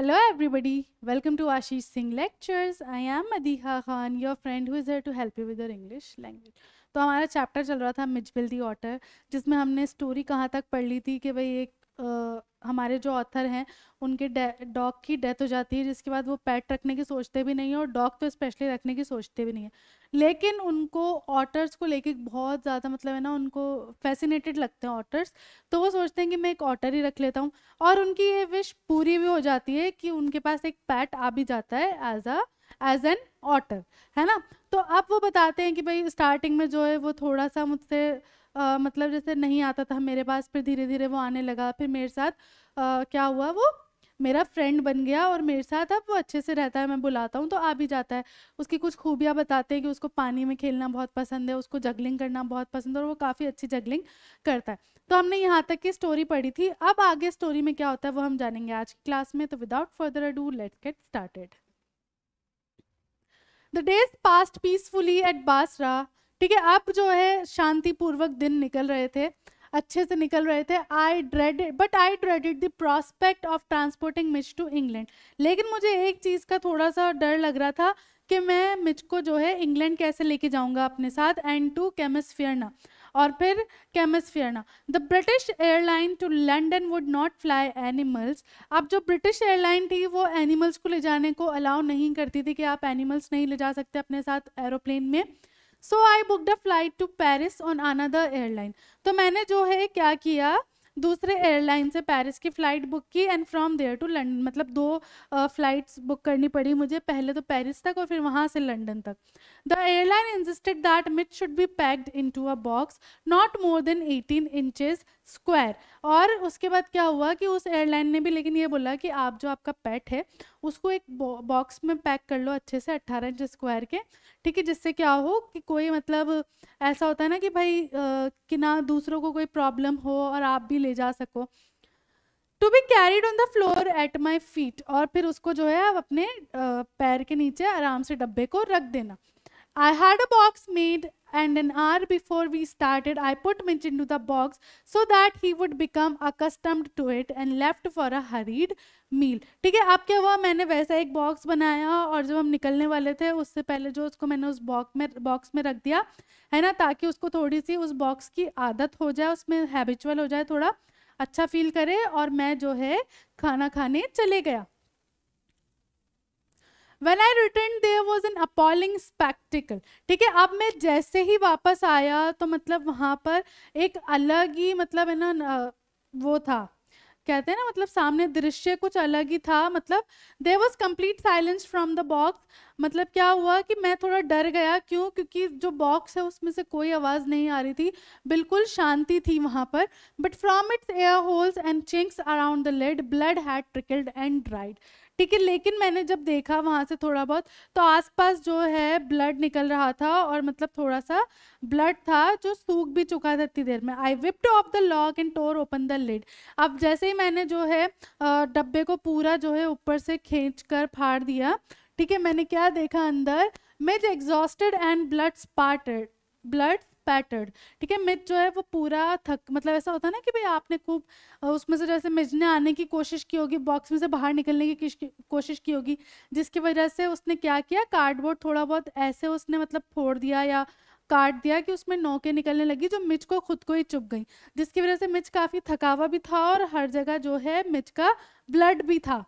Hello everybody, welcome to Ashish Singh Lectures. I am Adiha Khan, your friend who is here to help you with your English language. तो हमारा chapter चल रहा था Mijbil दी otter जिसमें हमने story कहाँ तक पढ़ ली थी कि भाई एक हमारे जो ऑथर हैं उनके डॉग की डेथ हो जाती है जिसके बाद वो पैट रखने की सोचते भी नहीं है और डॉग तो स्पेशली रखने की सोचते भी नहीं है लेकिन उनको ऑटर्स को लेके बहुत ज़्यादा मतलब है ना उनको फैसिनेटेड लगते हैं ऑटर्स तो वो सोचते हैं कि मैं एक ऑटर ही रख लेता हूँ और उनकी ये विश पूरी भी हो जाती है कि उनके पास एक पैट आ भी जाता है as a as an otter है ना तो अब वो बताते हैं कि भाई स्टार्टिंग में जो है वो थोड़ा सा मुझसे आ, मतलब जैसे नहीं आता था मेरे पास फिर धीरे धीरे वो आने लगा फिर मेरे साथ आ, क्या हुआ वो मेरा फ्रेंड बन गया और मेरे साथ अब वो अच्छे से रहता है मैं बुलाता हूँ तो आ भी जाता है उसकी कुछ खूबियाँ बताते हैं कि उसको पानी में खेलना बहुत पसंद है उसको जगलिंग करना बहुत पसंद है और वो काफ़ी अच्छी जगलिंग करता है तो हमने यहाँ तक की स्टोरी पढ़ी थी अब आगे स्टोरी में क्या होता है वो हम जानेंगे आज की क्लास में तो without further ado let get started the days passed peacefully at Basra ठीक है आप जो है शांतिपूर्वक दिन निकल रहे थे अच्छे से निकल रहे थे I dread but I dreaded the prospect of transporting Mij to England लेकिन मुझे एक चीज़ का थोड़ा सा डर लग रहा था कि मैं मिच को जो है इंग्लैंड कैसे लेके जाऊंगा अपने साथ एंड टू केमिसफियरना और फिर केमिसफियरना the British airline to London would not fly animals अब जो ब्रिटिश एयरलाइन थी वो एनिमल्स को ले जाने को अलाउ नहीं करती थी कि आप एनिमल्स नहीं ले जा सकते अपने साथ एरोप्लेन में so I book the flight to Paris on another airline तो मैंने जो है क्या किया दूसरे एयरलाइन से पेरिस की फ़्लाइट बुक की and from there to London मतलब दो फ़्लाइट्स बुक करनी पड़ी मुझे पहले तो पेरिस तक और फिर वहाँ से लंडन तक The airline insisted that mitts should be packed into a box not more than 18 inches square और उसके बाद क्या हुआ कि उस एयरलाइन ने भी लेकिन ये बोला कि आप जो आपका पेट है उसको एक बॉक्स में पैक कर लो अच्छे से 18 इंच स्क्वायर के ठीक है जिससे क्या हो कि कोई मतलब ऐसा होता है ना कि भाई आ, कि ना दूसरों को कोई प्रॉब्लम हो और आप भी ले जा सको to be carried on the floor at my feet और फिर उसको जो है आप अपने पैर के नीचे आराम से डब्बे को रख देना I had a box made and an hour before we started, I put Mitch into the box so that he would become accustomed to it and left for a hurried meal. ठीक है अब क्या हुआ मैंने वैसा एक box बनाया और जब हम निकलने वाले थे उससे पहले जो उसको मैंने उस बॉक्स में बॉक्स में रख दिया है ना ताकि उसको थोड़ी सी उस बॉक्स की आदत हो जाए उसमें हैबिचुअल हो जाए थोड़ा अच्छा फील करे और मैं जो है खाना खाने चले गया when I return there was an appalling spectacle ठीक है अब मैं जैसे ही वापस आया तो मतलब वहाँ पर एक अलग ही मतलब है ना वो था कहते हैं ना मतलब सामने दृश्य कुछ अलग ही था मतलब there was complete silence from the box मतलब क्या हुआ कि मैं थोड़ा डर गया क्यों क्योंकि जो बॉक्स है उसमें से कोई आवाज़ नहीं आ रही थी बिल्कुल शांति थी वहाँ पर but from its air holes and chinks around the lid blood had trickled and dried ठीक है लेकिन मैंने जब देखा वहाँ से थोड़ा बहुत तो आसपास जो है ब्लड निकल रहा था और मतलब थोड़ा सा ब्लड था जो सूख भी चुका था इतनी देर में I tore off the lock and tore open the lid अब जैसे ही मैंने जो है डब्बे को पूरा जो है ऊपर से खींच कर फाड़ दिया ठीक है मैंने क्या देखा अंदर Mij exhausted and blood spattered blood spattered ठीक है मिथ जो है वो पूरा थक मतलब ऐसा होता है ना कि भाई आपने खूब उसमें से जैसे ने आने की कोशिश की होगी बॉक्स में से बाहर निकलने की कोशिश की होगी जिसकी वजह से उसने क्या किया कार्डबोर्ड थोड़ा बहुत ऐसे उसने मतलब फोड़ दिया या काट दिया कि उसमें नौके निकलने लगी जो मिच को खुद को ही चुप गई जिसकी वजह से मिच काफ़ी थकावा भी था और हर जगह जो है मिच का ब्लड भी था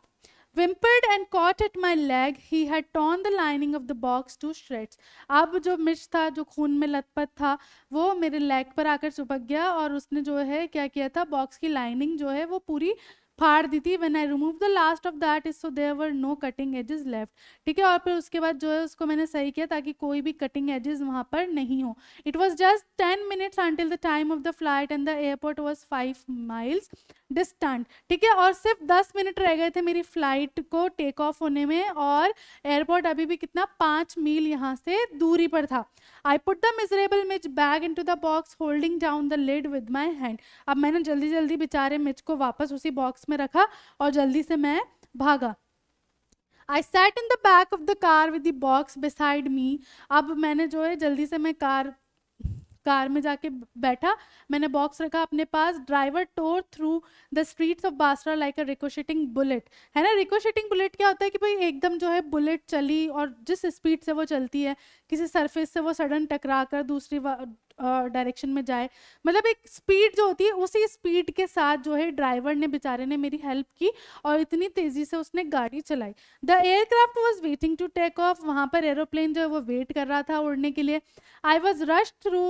whimpered and caught at my leg he had torn the lining of the box to shreds ab jo mirch tha jo khoon mein latpat tha wo mere leg par aakar चिपक gaya aur usne jo hai kya kiya tha box ki lining jo hai wo puri फाड़ दी थी when I remove the last of that is so there were no cutting edges left ठीक है और फिर उसके बाद जो है उसको मैंने सही किया ताकि कोई भी कटिंग एजेस वहाँ पर नहीं हो it was just ten minutes until the time of the flight and the airport was five miles distant ठीक है और सिर्फ दस मिनट रह गए थे मेरी फ्लाइट को टेक ऑफ होने में और एयरपोर्ट अभी भी कितना पाँच मील यहाँ से दूरी पर था I put the miserable Mij back into the box holding down the lid with my hand अब मैंने जल्दी जल्दी बेचारे मिच को वापस उसी बॉक्स में रखा और जल्दी से मैं भागा I sat in the back of the car with the box beside me अब मैंने जो है जल्दी से मैं कार कार में जाके बैठा मैंने बॉक्स रखा अपने पास driver tore through the streets of Basra like a ricocheting bullet है ना रिकोशेटिंग बुलेट क्या होता है कि भाई एकदम जो है बुलेट चली और जिस स्पीड से वो चलती है किसी सरफेस से वो सडन टकरा कर दूसरी डायरेक्शन में जाए मतलब एक स्पीड जो होती है उसी स्पीड के साथ जो है ड्राइवर ने बेचारे ने मेरी हेल्प की और इतनी तेज़ी से उसने गाड़ी चलाई the aircraft was waiting to take off वहाँ पर एरोप्लेन जो है वो वेट कर रहा था उड़ने के लिए I was rush through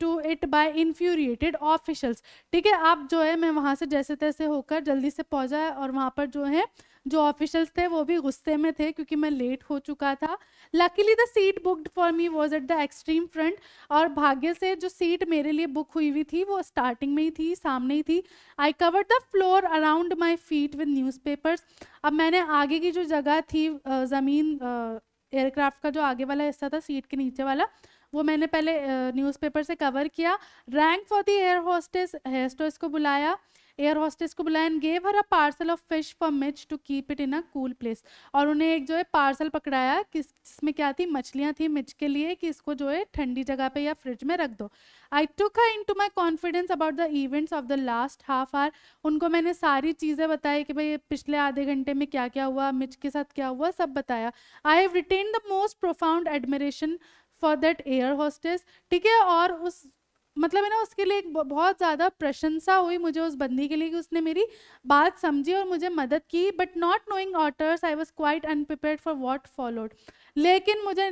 to it by infuriated officials ठीक है आप जो है मैं वहाँ से जैसे तैसे होकर जल्दी से पहुँचा और वहाँ पर जो है जो ऑफिशल्स थे वो भी गुस्से में थे क्योंकि मैं लेट हो चुका था luckily the seat booked for me was at the extreme front और भाग्य से जो सीट मेरे लिए बुक हुई हुई थी वो स्टार्टिंग में ही थी सामने ही थी I cover the floor around my feet with newspapers अब मैंने आगे की जो जगह थी ज़मीन एयरक्राफ्ट का जो आगे वाला हिस्सा था सीट के नीचे वाला वो मैंने पहले न्यूज़पेपर से कवर किया rang for the air hostess hostess को बुलाया एयर हॉस्टेस को बुलाया and gave her a parcel of fish for Mij to keep it in a cool place और उन्हें एक जो है पार्सल पकड़ाया किस जिसमें क्या थी मछलियाँ थी मिच के लिए कि इसको जो है ठंडी जगह पे या फ्रिज में रख दो I took into my confidence about the events of the last half hour उनको मैंने सारी चीज़ें बताई कि भाई पिछले आधे घंटे में क्या क्या हुआ मिच के साथ क्या हुआ सब बताया I have retained the most profound admiration for that air hostess ठीक है और उस मतलब है ना उसके लिए एक बहुत ज़्यादा प्रशंसा हुई मुझे उस बंदी के लिए कि उसने मेरी बात समझी और मुझे मदद की but not knowing otters I was quite unprepared for what followed लेकिन मुझे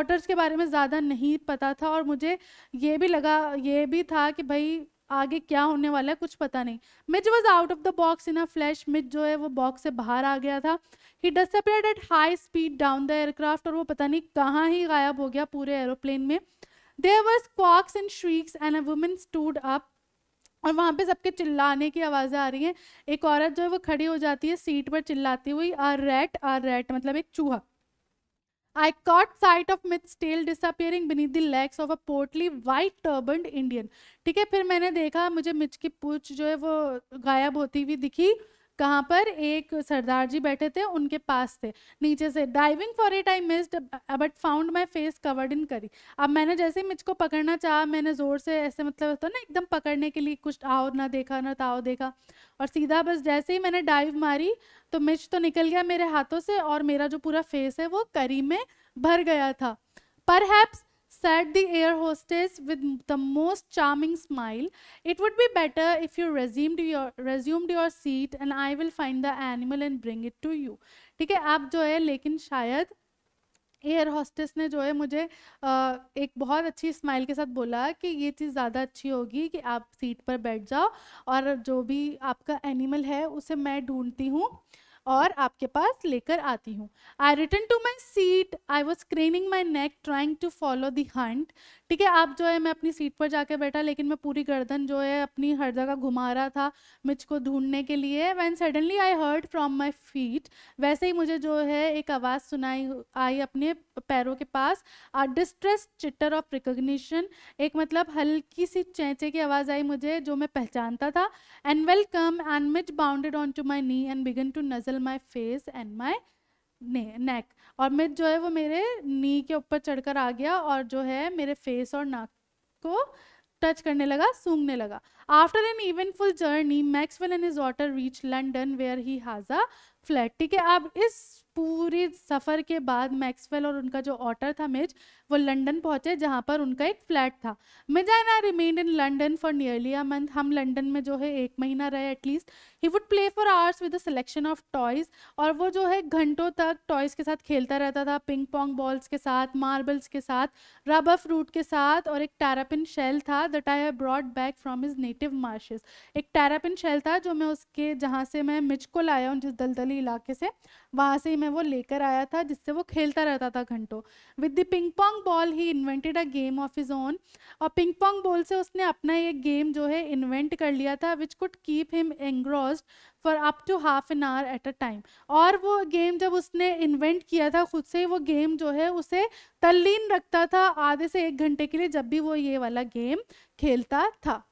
ऑटर्स के बारे में ज़्यादा नहीं पता था और मुझे ये भी लगा ये भी था कि भाई आगे क्या होने वाला है कुछ पता नहीं Mij was out of the box in a flash Mij जो है वो बॉक्स से बाहर आ गया था ही disappeared at high speed down the aircraft और वो पता नहीं कहाँ ही गायब हो गया पूरे एरोप्लेन में there were squawks and shrieks and a woman stood up और वहाँ पे सबके चिल्लाने की आवाज़ें आ रही हैं एक औरत जो है वो खड़ी हो जाती है सीट पर चिल्लाती हुई आर रेट आर रेट मतलब एक चूहा I caught sight of Mitt's tail disappearing beneath the legs of a portly white turbaned Indian. ठीक है फिर मैंने देखा मुझे मिच की पूछ जो है वो गायब होती हुई दिखी कहाँ पर एक सरदार जी बैठे थे उनके पास थे नीचे से diving for it I missed but found my face covered in curry अब मैंने जैसे ही मुझको पकड़ना चाहा मैंने ज़ोर से ऐसे मतलब होता ना एकदम पकड़ने के लिए कुछ आओ ना देखा ना ताओ देखा और सीधा बस जैसे ही मैंने डाइव मारी तो मिर्च तो निकल गया मेरे हाथों से और मेरा जो पूरा फेस है वो करी में भर गया था पर perhaps said the air hostess with the most charming smile. It would be better if you resumed your resumed your seat and I will find the animal and bring it to you. theek hai aap jo hai lekin shayad air hostess ने जो है मुझे एक बहुत अच्छी smile के साथ बोला कि ये चीज़ ज़्यादा अच्छी होगी कि आप सीट पर बैठ जाओ और जो भी आपका एनिमल है उसे मैं ढूंढती हूँ और आपके पास लेकर आती हूँ I return to my seat I was craning my neck trying to follow the hunt ठीक है आप जो है मैं अपनी सीट पर जाके बैठा लेकिन मैं पूरी गर्दन जो है अपनी हर जगह घुमा रहा था मिर्च को ढूंढने के लिए when suddenly I heard from my feet वैसे ही मुझे जो है एक आवाज़ सुनाई आई अपने पैरों के पास a distress chitter of recognition एक मतलब हल्की सी चेंचे की आवाज़ आई मुझे जो मैं पहचानता था and welcome and Mij bounded on to my knee and began to nuzzle my face and my neck और मिथ जो है वो मेरे नी के ऊपर चढ़कर आ गया और जो है मेरे फेस और नाक को टच करने लगा सूंघने लगा after an eventful journey Maxwell and his otter reach London where he has a flat ठीक है आप इस पूरी सफ़र के बाद मैक्सवेल और उनका जो ऑटर था मिज वो लंदन पहुंचे जहां पर उनका एक फ्लैट था Mij and I remain in London for nearly a month हम लंदन में जो है एक महीना रहे at least he would play for hours with a selection of toys और वो जो है घंटों तक टॉयज़ के साथ खेलता रहता था पिंग पोंग बॉल्स के साथ मार्बल्स के साथ रबर फ्रूट के साथ और एक टैरापिन शेल था that I have brought back from his native marshes एक टैरापिन शेल था जो मैं उसके जहाँ से मैं मिज को लाया हूँ जिस दलदली इलाके से वहाँ से में वो लेकर आया था जिससे वो खेलता रहता था घंटों with the ping pong ball he invented a game of his own और पिंग पोंग बॉल से उसने अपना एक गेम जो है इन्वेंट कर लिया था which could keep him engrossed for up to half an hour at a time और वो गेम जब उसने इन्वेंट किया था खुद से वो गेम जो है उसे तल्लीन रखता था आधे से एक घंटे के लिए जब भी वो ये वाला गेम खेलता था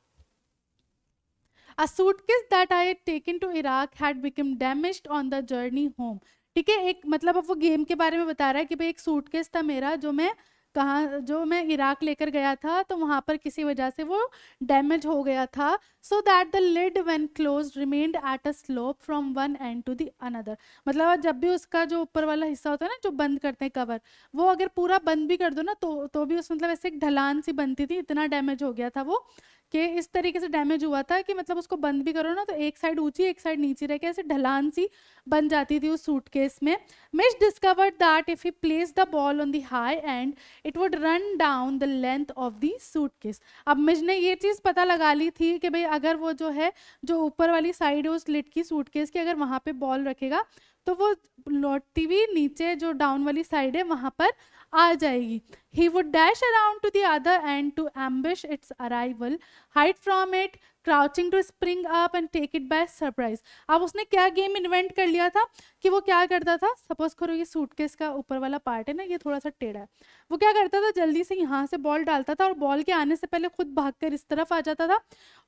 A suitcase that I had taken to Iraq had become damaged on the journey home. ठीक है एक मतलब अब वो गेम के बारे में बता रहा है कि भाई एक सूटकेस था मेरा जो मैं कहाँ जो मैं इराक लेकर गया था तो वहाँ पर किसी वजह से वो डैमेज हो गया था so that the lid when closed remained at a slope from one end to the another मतलब जब भी उसका जो ऊपर वाला हिस्सा होता है ना जो बंद करते हैं कवर वो अगर पूरा बंद भी कर दो ना तो तो भी उस मतलब ऐसे एक ढलान सी बनती थी इतना डैमेज हो गया था वो कि इस तरीके से डैमेज हुआ था कि मतलब उसको बंद भी करो ना तो एक साइड ऊंची एक साइड नीचे रह के ऐसे ढलान सी बन जाती थी उस सूटकेस में Mij discovered that if he place the ball on the high end it would run down the length of the suitcase अब मिश ने ये चीज़ पता लगा ली थी कि भाई अगर वो जो है जो ऊपर वाली साइड है उस लिट की सूटकेस की अगर वहाँ पे बॉल रखेगा तो वो लौटती हुई नीचे जो डाउन वाली साइड है वहाँ पर आ जाएगी He would dash around to the other end to ambush its arrival, hide from it, crouching to spring up and take it by surprise अब उसने क्या गेम इन्वेंट कर लिया था कि वो क्या करता था सपोज करो ये सूटकेस का ऊपर वाला पार्ट है ना ये थोड़ा सा टेढ़ा है वो क्या करता था जल्दी से यहाँ से बॉल डालता था और बॉल के आने से पहले खुद भागकर इस तरफ आ जाता था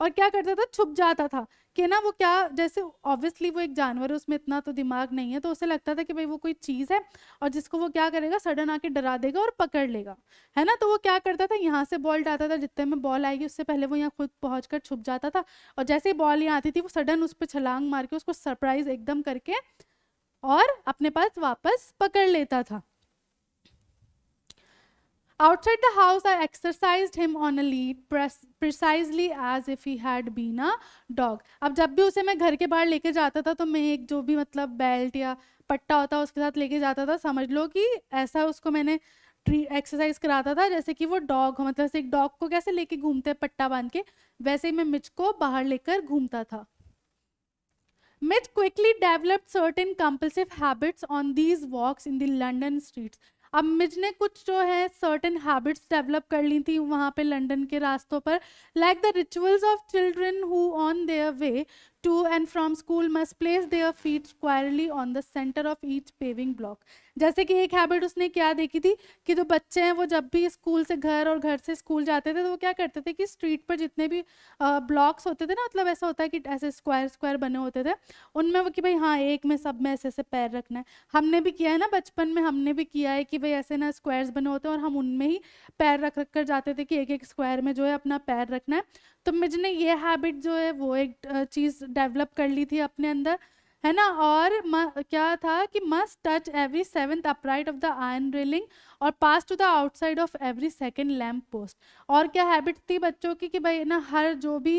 और क्या करता था छुप जाता था कि ना वो क्या जैसे ऑब्वियसली वो एक जानवर है उसमें इतना तो दिमाग नहीं है तो उसे लगता था कि भाई वो कोई चीज़ है और जिसको वो क्या करेगा सडन आके डरा देगा और पकड़ लेगा जाएगा है ना तो वो क्या करता था यहाँ से बॉल डालता था जितने में बॉल आएगी उससे पहले वो यहाँ खुद पहुँच कर छुप जाता था और जैसे ही बॉल यहाँ आती थी वो सडन उस पर छलांग मार के उसको सरप्राइज एकदम करके और अपने पास वापस पकड़ लेता था Outside the house, I exercised him on a lead precisely as if he had been a dog. अब जब भी उसे मैं घर के बाहर लेके जाता था तो मैं एक जो भी मतलब बेल्ट या पट्टा होता उसके साथ लेके जाता था समझ लो कि ऐसा उसको मैंने uh, ट्री एक्सरसाइज कराता था जैसे कि वो डॉग मतलब एक डॉग को कैसे लेके घूमते हैं पट्टा बांध के वैसे ही मैं मिच को बाहर लेकर घूमता था Mij quickly developed certain compulsive habits on these walks in the London streets अब मिज ने कुछ जो है सर्टेन हैबिट्स डेवलप कर ली थी वहाँ पे लंदन के रास्तों पर like the rituals of children who on their way to and from school must place their feet squarely on the center of each paving block. जैसे कि एक हैबिट उसने क्या देखी थी कि जो बच्चे हैं वो जब भी स्कूल से घर और घर से स्कूल जाते थे तो वो क्या करते थे कि स्ट्रीट पर जितने भी ब्लॉक्स होते थे ना मतलब ऐसा होता है कि ऐसे स्क्वायर स्क्वायर बने होते थे उनमें वो कि भाई हाँ एक में सब में ऐसे ऐसे पैर रखना है हमने भी किया है ना बचपन में हमने भी किया है कि भाई ऐसे ना स्क्वायर्स बने होते हैं और हम उनमें ही पैर रख रख कर जाते थे कि एक एक स्क्वायर में जो है अपना पैर रखना है तो मुझे ये हैबिट जो है वो एक चीज़ डेवलप कर ली थी अपने अंदर है ना और म, क्या था कि must touch every seventh upright of the iron railing और pass to the outside of every second lamp post और क्या हैबिट थी बच्चों की कि भाई ना हर जो भी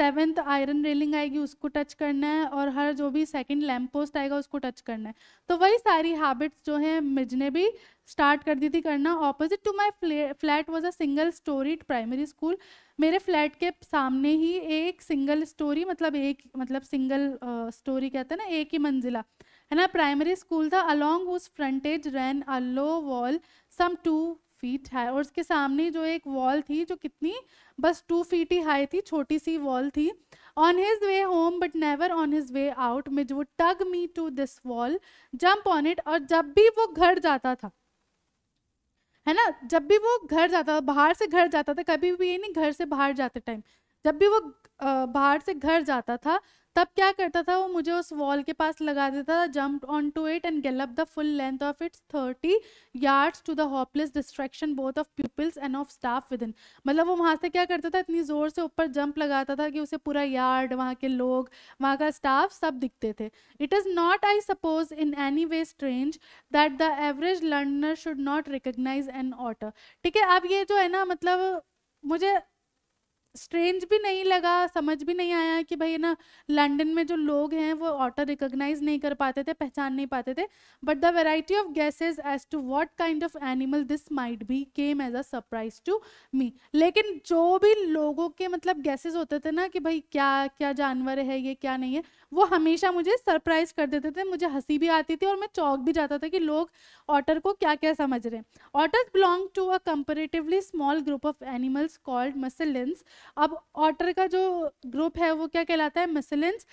सेवेंथ आयरन रेलिंग आएगी उसको टच करना है और हर जो भी सेकंड लैम्प पोस्ट आएगा उसको टच करना है तो वही सारी हैबिट्स जो है मिर्ज ने भी स्टार्ट कर दी थी करना opposite to my flat was a single storey primary school मेरे फ्लैट के सामने ही एक सिंगल स्टोरी मतलब एक मतलब सिंगल स्टोरी कहते हैं ना एक ही मंजिला है ना प्राइमरी स्कूल था अलॉन्ग उस frontage ran a low wall some two feet है और उसके सामने जो एक वॉल थी जो कितनी बस टू फीट ही हाई थी छोटी सी वॉल थी on his way home but never on his way out Mij would tug me to this wall jump on it और जब भी वो घर जाता था है ना जब भी वो घर जाता था बाहर से घर जाता था कभी भी ये नहीं घर से बाहर जाते टाइम जब भी वो बाहर से घर जाता था तब क्या करता था वो मुझे उस वॉल के पास लगा देता था jump on to it and gallop the full length of its thirty yards to the hopeless distraction both of peoples and of staff within मतलब वो वहाँ से क्या करता था इतनी ज़ोर से ऊपर जंप लगाता था कि उसे पूरा यार्ड वहाँ के लोग वहाँ का स्टाफ सब दिखते थे it is not I suppose in any way strange that the average learner should not recognise an otter ठीक है अब ये जो है ना मतलब मुझे स्ट्रेंज भी नहीं लगा समझ भी नहीं आया कि भाई ना लंदन में जो लोग हैं वो ऑटर रिकॉग्नाइज नहीं कर पाते थे पहचान नहीं पाते थे but the variety of guesses as to what kind of animal this might be came as a surprise to me लेकिन जो भी लोगों के मतलब गैसेज होते थे ना कि भाई क्या क्या जानवर है ये क्या नहीं है वो हमेशा मुझे सरप्राइज कर देते थे मुझे हंसी भी आती थी और मैं चौक भी जाता था कि लोग ऑटर को क्या क्या समझ रहे हैं otters belong to a comparatively small group of animals called mustelines अब ऑटर का जो ग्रुप है वो क्या कहलाता है mustelines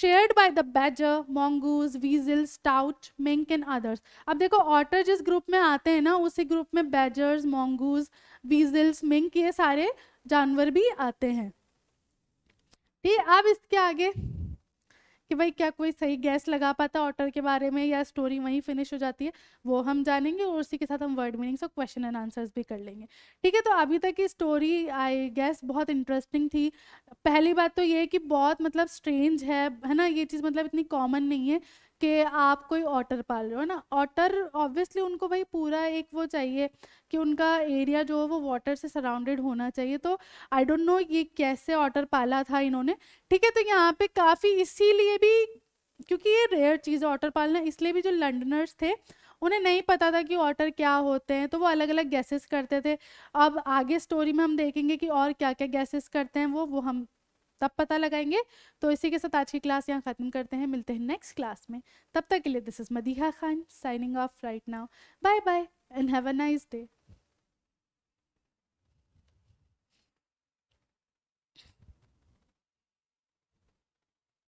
shared by the badger mongoose weasel stoat mink and others अब देखो ऑटर जिस ग्रुप में आते हैं ना उसी ग्रुप में बैजर्स मोंगूज वीजल्स मिंक ये सारे जानवर भी आते हैं ठीक अब इसके आगे कि भाई क्या कोई सही गैस लगा पाता ऑटर के बारे में या स्टोरी वहीं फिनिश हो जाती है वो हम जानेंगे और उसी के साथ हम वर्ड मीनिंग्स और क्वेश्चन एंड आंसर्स भी कर लेंगे ठीक है तो अभी तक की स्टोरी आई गैस बहुत इंटरेस्टिंग थी पहली बात तो ये है कि बहुत मतलब स्ट्रेंज है है ना ये चीज़ मतलब इतनी कॉमन नहीं है कि आप कोई ऑटर पाल रहे हो ना ऑटर ऑब्वियसली उनको भाई पूरा एक वो चाहिए कि उनका एरिया जो है वो वाटर से सराउंडेड होना चाहिए तो आई डोंट नो ये कैसे ऑटर पाला था इन्होंने ठीक है तो यहाँ पे काफ़ी इसीलिए भी क्योंकि ये रेयर चीज़ है ऑटर पालना इसलिए भी जो लंडनर्स थे उन्हें नहीं पता था कि ऑटर क्या होते हैं तो वो अलग अलग गैसेस करते थे अब आगे स्टोरी में हम देखेंगे कि और क्या क्या गैसेस करते हैं वो वो हम तब पता लगाएंगे तो इसी के साथ आज की क्लास यहाँ ख़त्म करते हैं मिलते हैं नेक्स्ट क्लास में तब तक के लिए this is Madiha Khan signing off right now bye bye and have a nice day